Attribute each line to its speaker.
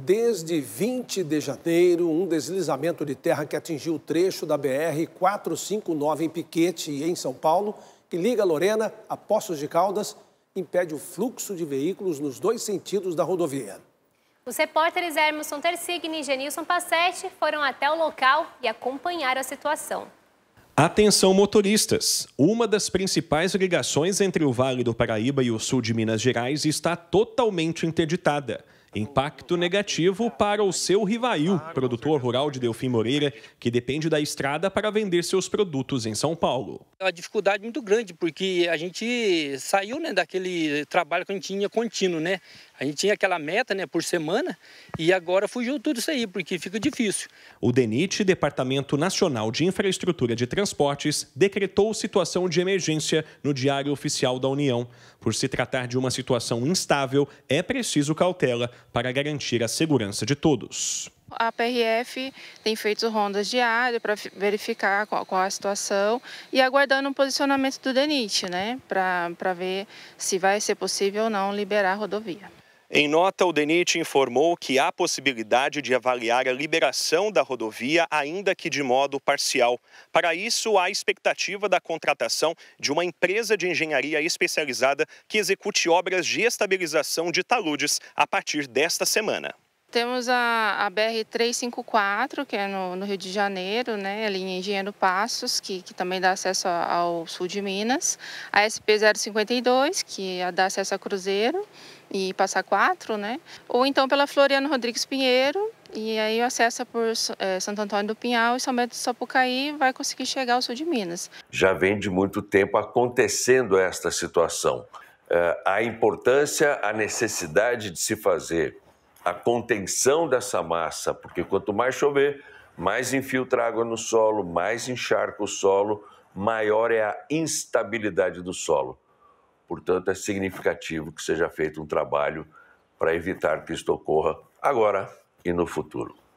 Speaker 1: Desde 20 de janeiro, um deslizamento de terra que atingiu o trecho da BR-459 em Piquete, em São Paulo, que liga Lorena a Poços de Caldas, impede o fluxo de veículos nos dois sentidos da rodovia.
Speaker 2: Os repórteres Hermerson Tersigni e Genilson Passetti foram até o local e acompanharam a
Speaker 3: situação.
Speaker 2: Atenção motoristas! Uma das principais ligações entre o Vale do Paraíba e o sul de Minas Gerais está totalmente interditada. Impacto negativo para o seu Rivail, produtor rural de Delfim Moreira, que depende da estrada para vender seus produtos em São Paulo.
Speaker 3: É uma dificuldade muito grande, porque a gente
Speaker 2: saiu né, daquele trabalho que a gente tinha contínuo, né? A gente tinha aquela meta né, por semana e agora fugiu tudo isso aí, porque fica difícil. O DENIT, Departamento Nacional de Infraestrutura de Transportes, decretou situação de emergência no Diário Oficial da União. Por se tratar de uma situação instável, é preciso cautela para garantir a segurança de todos.
Speaker 3: A PRF tem feito rondas diárias para verificar qual, qual, é a situação e aguardando um posicionamento do DENIT, né, para ver se vai ser possível ou não liberar a rodovia.
Speaker 2: Em nota, o DENIT informou que há possibilidade de avaliar a liberação da rodovia, ainda que de modo parcial. Para isso, há expectativa da contratação de uma empresa de engenharia especializada que execute obras de estabilização de taludes a partir desta semana.
Speaker 3: Temos a, a BR-354, que é no, no, Rio de Janeiro, né, ali em Engenheiro Passos, que, que também dá acesso ao sul de Minas. A SP-052, que dá acesso a Cruzeiro e Passa Quatro, né? Ou então pela Floriano Rodrigues Pinheiro, e aí acessa por é, Santo Antônio do Pinhal e São Bento do Sapucaí vai conseguir chegar ao sul de Minas.
Speaker 1: Já vem de muito tempo acontecendo esta situação. É, a importância, a necessidade de se fazer a contenção dessa massa, porque quanto mais chover, mais infiltra água no solo, mais encharca o solo, maior é a instabilidade do solo. Portanto, é significativo que seja feito um trabalho para evitar que isto ocorra agora e no futuro.